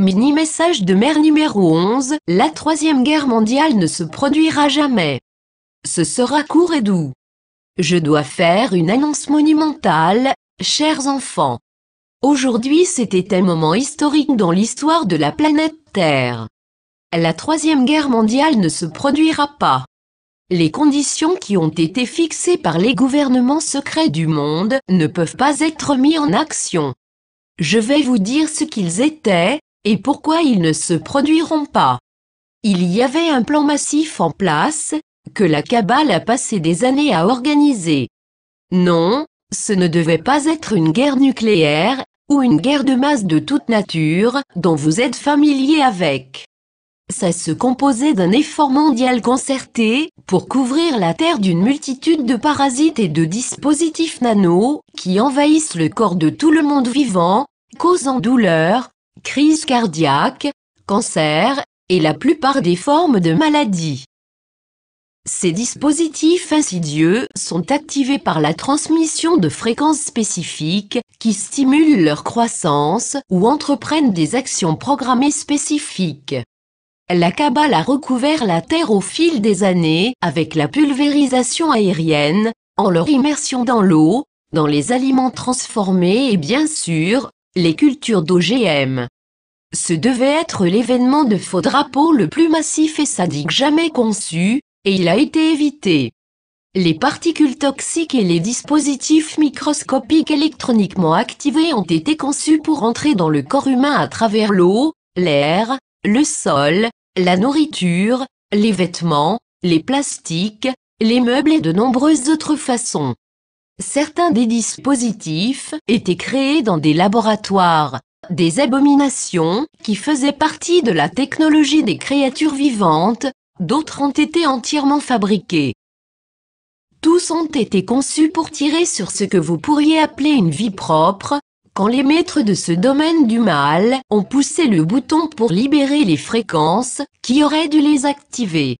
Mini-message de mère numéro 11, la troisième guerre mondiale ne se produira jamais. Ce sera court et doux. Je dois faire une annonce monumentale, chers enfants. Aujourd'hui c'était un moment historique dans l'histoire de la planète Terre. La troisième guerre mondiale ne se produira pas. Les conditions qui ont été fixées par les gouvernements secrets du monde ne peuvent pas être mises en action. Je vais vous dire ce qu'ils étaient, et pourquoi ils ne se produiront pas. Il y avait un plan massif en place, que la Kabbale a passé des années à organiser. Non, ce ne devait pas être une guerre nucléaire, ou une guerre de masse de toute nature, dont vous êtes familier avec. Ça se composait d'un effort mondial concerté, pour couvrir la Terre d'une multitude de parasites et de dispositifs nano, qui envahissent le corps de tout le monde vivant, causant douleur, crise cardiaque, cancer, et la plupart des formes de maladies. Ces dispositifs insidieux sont activés par la transmission de fréquences spécifiques qui stimulent leur croissance ou entreprennent des actions programmées spécifiques. La cabale a recouvert la Terre au fil des années avec la pulvérisation aérienne, en leur immersion dans l'eau, dans les aliments transformés et bien sûr, les cultures d'OGM. Ce devait être l'événement de faux drapeaux le plus massif et sadique jamais conçu, et il a été évité. Les particules toxiques et les dispositifs microscopiques électroniquement activés ont été conçus pour entrer dans le corps humain à travers l'eau, l'air, le sol, la nourriture, les vêtements, les plastiques, les meubles et de nombreuses autres façons. Certains des dispositifs étaient créés dans des laboratoires, des abominations qui faisaient partie de la technologie des créatures vivantes, d'autres ont été entièrement fabriqués. Tous ont été conçus pour tirer sur ce que vous pourriez appeler une vie propre, quand les maîtres de ce domaine du mal ont poussé le bouton pour libérer les fréquences qui auraient dû les activer.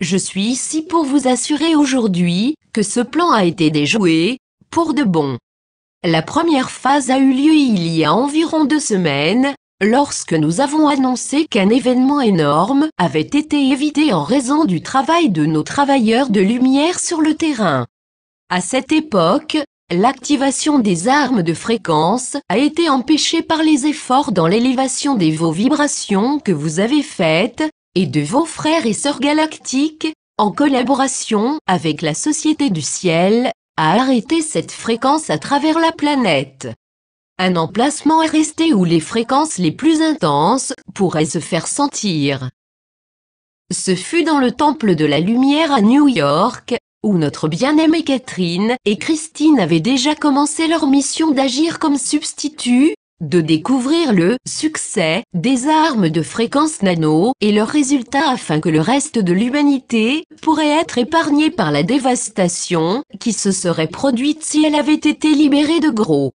Je suis ici pour vous assurer aujourd'hui que ce plan a été déjoué, pour de bon. La première phase a eu lieu il y a environ deux semaines, lorsque nous avons annoncé qu'un événement énorme avait été évité en raison du travail de nos travailleurs de lumière sur le terrain. À cette époque, l'activation des armes de fréquence a été empêchée par les efforts dans l'élévation des vos vibrations que vous avez faites, et de vos frères et sœurs galactiques, en collaboration avec la Société du Ciel, à arrêter cette fréquence à travers la planète. Un emplacement est resté où les fréquences les plus intenses pourraient se faire sentir. Ce fut dans le Temple de la Lumière à New York, où notre bien-aimée Catherine et Christine avaient déjà commencé leur mission d'agir comme substituts, de découvrir le succès des armes de fréquence nano et leurs résultats afin que le reste de l'humanité pourrait être épargné par la dévastation qui se serait produite si elle avait été libérée de gros.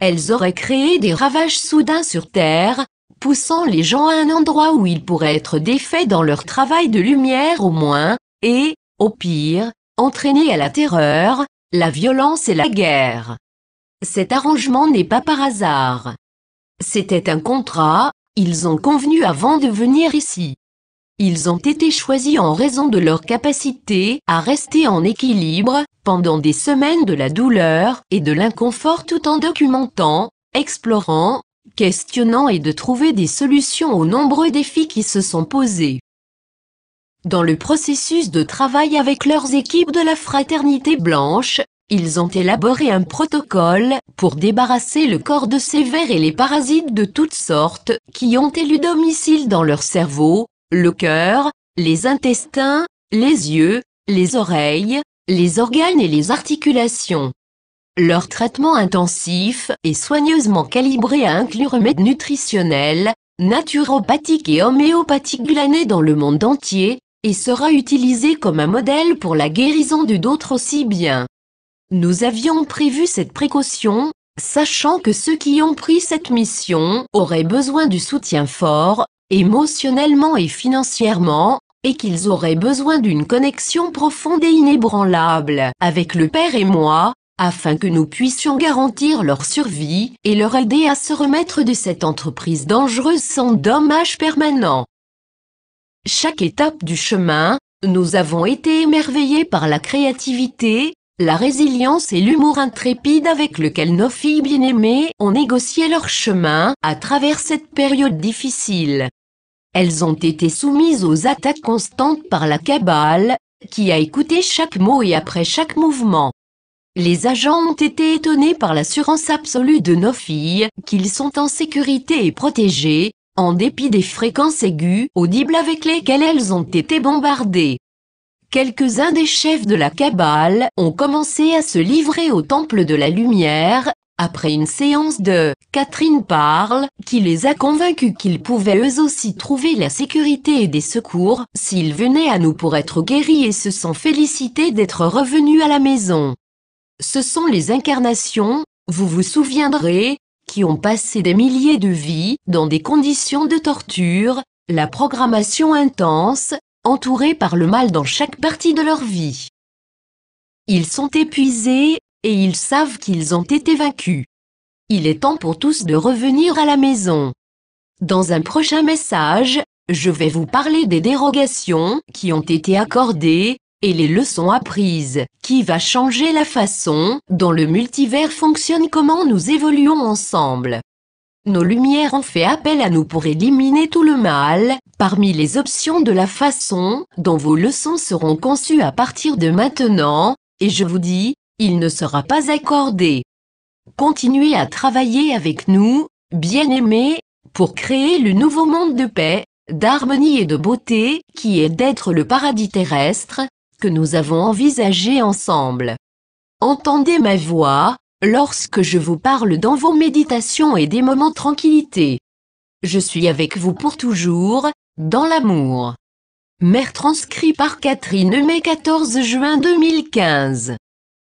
Elles auraient créé des ravages soudains sur Terre, poussant les gens à un endroit où ils pourraient être défaits dans leur travail de lumière au moins, et, au pire, entraîner à la terreur, la violence et la guerre. Cet arrangement n'est pas par hasard. C'était un contrat, ils ont convenu avant de venir ici. Ils ont été choisis en raison de leur capacité à rester en équilibre pendant des semaines de la douleur et de l'inconfort tout en documentant, explorant, questionnant et de trouver des solutions aux nombreux défis qui se sont posés. Dans le processus de travail avec leurs équipes de la Fraternité Blanche, ils ont élaboré un protocole pour débarrasser le corps de ces vers et les parasites de toutes sortes qui ont élu domicile dans leur cerveau, le cœur, les intestins, les yeux, les oreilles, les organes et les articulations. Leur traitement intensif est soigneusement calibré à inclure remèdes nutritionnels, naturopathiques et homéopathiques glanés dans le monde entier, et sera utilisé comme un modèle pour la guérison de d'autres aussi bien nous avions prévu cette précaution, sachant que ceux qui ont pris cette mission auraient besoin du soutien fort, émotionnellement et financièrement, et qu'ils auraient besoin d'une connexion profonde et inébranlable avec le Père et moi, afin que nous puissions garantir leur survie et leur aider à se remettre de cette entreprise dangereuse sans dommage permanent. Chaque étape du chemin, nous avons été émerveillés par la créativité, la résilience et l'humour intrépide avec lequel nos filles bien-aimées ont négocié leur chemin à travers cette période difficile. Elles ont été soumises aux attaques constantes par la cabale, qui a écouté chaque mot et après chaque mouvement. Les agents ont été étonnés par l'assurance absolue de nos filles qu'ils sont en sécurité et protégés, en dépit des fréquences aiguës audibles avec lesquelles elles ont été bombardées. Quelques-uns des chefs de la cabale ont commencé à se livrer au Temple de la Lumière, après une séance de Catherine Parle, qui les a convaincus qu'ils pouvaient eux aussi trouver la sécurité et des secours s'ils venaient à nous pour être guéris et se sont félicités d'être revenus à la maison. Ce sont les incarnations, vous vous souviendrez, qui ont passé des milliers de vies dans des conditions de torture, la programmation intense, entourés par le mal dans chaque partie de leur vie. Ils sont épuisés, et ils savent qu'ils ont été vaincus. Il est temps pour tous de revenir à la maison. Dans un prochain message, je vais vous parler des dérogations qui ont été accordées et les leçons apprises, qui va changer la façon dont le multivers fonctionne comment nous évoluons ensemble. Nos lumières ont fait appel à nous pour éliminer tout le mal, parmi les options de la façon dont vos leçons seront conçues à partir de maintenant, et je vous dis, il ne sera pas accordé. Continuez à travailler avec nous, bien-aimés, pour créer le nouveau monde de paix, d'harmonie et de beauté qui est d'être le paradis terrestre que nous avons envisagé ensemble. Entendez ma voix, Lorsque je vous parle dans vos méditations et des moments de tranquillité, je suis avec vous pour toujours, dans l'amour. Mère transcrit par Catherine mai 14 juin 2015